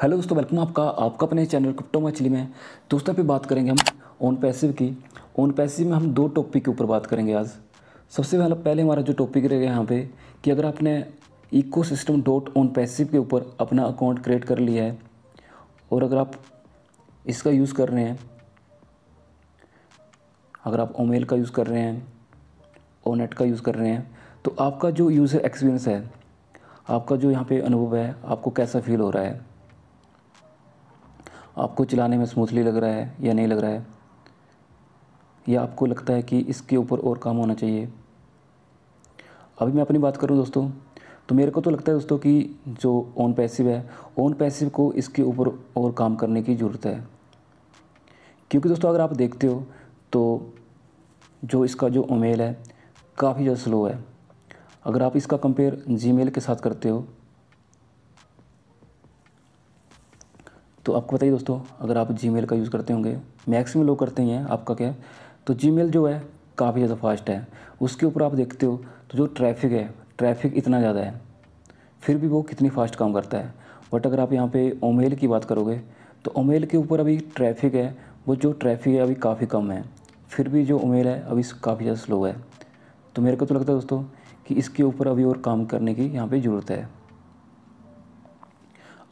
hello दोस्तों welcome आपका आपका अपने चैनल क्रिप्टो मछली में दोस्तों अभी बात करेंगे हम ओन पैसिव की ओन पैसिव में हम दो टॉपिक के ऊपर बात करेंगे आज सबसे पहले पहले हमारा जो टॉपिक रहेगा यहाँ पे कि अगर आपने ecosystem dot OnPassive के ऊपर अपना अकाउंट क्रिएट कर लिया है और अगर आप इसका यूज़ कर रहे हैं अगर आप ओमेल का यूज़ कर रहे हैं ओनेट का यूज़ कर रहे हैं तो आपका जो यूज़र एक्सपीरियंस है आपका जो यहाँ पे अनुभव है आपको कैसा फील हो रहा है आपको चलाने में स्मूथली लग रहा है या नहीं लग रहा है या आपको लगता है कि इसके ऊपर और काम होना चाहिए अभी मैं अपनी बात करूँ दोस्तों तो मेरे को तो लगता है दोस्तों कि जो ओन पैसिव है ओन पैसिव को इसके ऊपर और काम करने की ज़रूरत है क्योंकि दोस्तों अगर आप देखते हो तो जो इसका जो ओमेल है काफ़ी ज़्यादा स्लो है अगर आप इसका कंपेयर जीमेल के साथ करते हो तो आपको बताइए दोस्तों अगर आप जी का यूज़ करते होंगे मैक्सिमम लोग करते हैं आपका क्या है तो जी जो है काफ़ी ज़्यादा फास्ट है उसके ऊपर आप देखते हो तो जो ट्रैफिक है ट्रैफिक इतना ज़्यादा है फिर भी वो कितनी फास्ट काम करता है बट अगर आप यहाँ पे ओमेल की बात करोगे तो ओमेल के ऊपर अभी ट्रैफिक है वो जो ट्रैफिक है अभी काफ़ी कम है फिर भी जो ओमेल है अभी काफ़ी ज़्यादा स्लो है तो मेरे को तो लगता है दोस्तों कि इसके ऊपर अभी और काम करने की यहाँ पे ज़रूरत है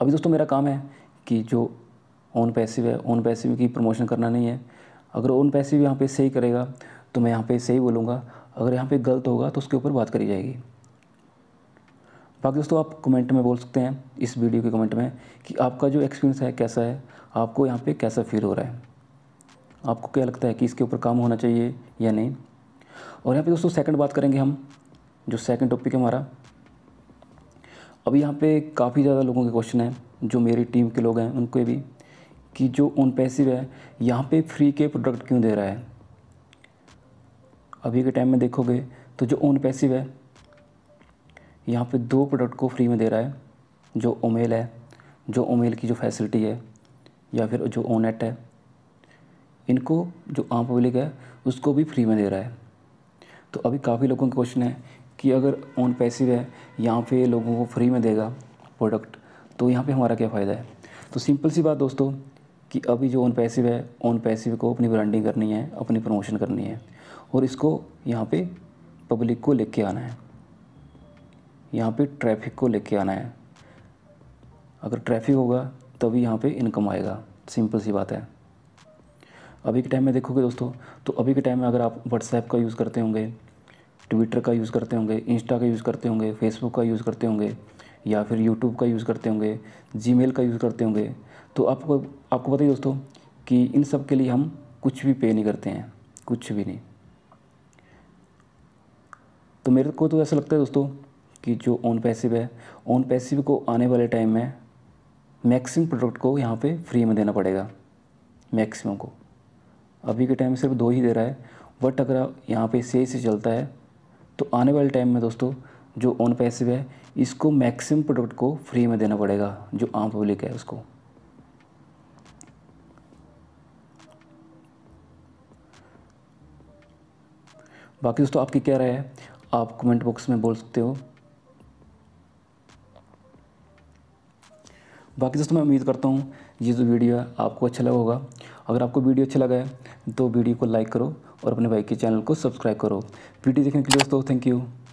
अभी दोस्तों मेरा काम है कि जो ओन पैसिव है ओन पैसिव की प्रमोशन करना नहीं है अगर ओन पैसिव यहाँ पे सही करेगा तो मैं यहाँ पे सही बोलूँगा अगर यहाँ पे गलत होगा तो उसके ऊपर बात करी जाएगी बाकी दोस्तों आप कमेंट में बोल सकते हैं इस वीडियो के कमेंट में कि आपका जो एक्सपीरियंस है कैसा है आपको यहाँ पर कैसा फील हो रहा है आपको क्या लगता है कि इसके ऊपर काम होना चाहिए या नहीं और यहाँ पर दोस्तों सेकेंड बात करेंगे हम जो सेकेंड टॉपिक है हमारा अभी यहाँ पे काफ़ी ज़्यादा लोगों के क्वेश्चन हैं जो मेरी टीम के लोग हैं उनको भी कि जो उन पैसिव है यहाँ पे फ्री के प्रोडक्ट क्यों दे रहा है अभी के टाइम में देखोगे तो जो ओन पैसिव है यहाँ पे दो प्रोडक्ट को फ्री में दे रहा है जो ओमेल है जो ओमेल की जो फैसिलिटी है या फिर जो ओनेट है इनको जो आम पब्लिक है उसको भी फ्री में दे रहा है तो अभी काफ़ी लोगों का क्वेश्चन है कि अगर ओन पैसिव है यहाँ पे लोगों को फ्री में देगा प्रोडक्ट तो यहाँ पे हमारा क्या फ़ायदा है तो सिंपल सी बात दोस्तों कि अभी जो ऑन पैसिव है ऑन पैसिव को अपनी ब्रांडिंग करनी है अपनी प्रमोशन करनी है और इसको यहाँ पे पब्लिक को लेके आना है यहाँ पे ट्रैफिक को लेके आना है अगर ट्रैफिक होगा तभी यहाँ पे इनकम आएगा सिंपल सी बात है अभी के टाइम में देखोगे दोस्तों तो अभी के टाइम में अगर आप व्हाट्सएप का यूज़ करते होंगे ट्विटर का यूज़ करते होंगे इंस्टा का यूज़ करते होंगे फेसबुक का यूज़ करते होंगे या फिर यूट्यूब का यूज़ करते होंगे जी का यूज़ करते होंगे तो आपको आपको बताइए दोस्तों कि इन सब के लिए हम कुछ भी पे नहीं करते हैं कुछ भी नहीं तो मेरे को तो ऐसा लगता है दोस्तों कि जो ऑन पैसिव है ऑन पैसिव को आने वाले टाइम में मैक्सिमम प्रोडक्ट को यहाँ पे फ्री में देना पड़ेगा मैक्सिमम को अभी के टाइम में सिर्फ दो ही दे रहा है बट अगर यहाँ पे सही से चलता है तो आने वाले टाइम में दोस्तों जो ऑन पैसिव है इसको मैक्सिमम प्रोडक्ट को फ्री में देना पड़ेगा जो आम पब्लिक है उसको बाकी दोस्तों आपकी क्या राय है आप कमेंट बॉक्स में बोल सकते हो बाकी दोस्तों मैं उम्मीद करता हूँ ये जो वीडियो है आपको अच्छा लगा होगा अगर आपको वीडियो अच्छा लगा है तो वीडियो को लाइक करो और अपने भाई के चैनल को सब्सक्राइब करो वीडियो देखने के लिए दोस्तों थैंक यू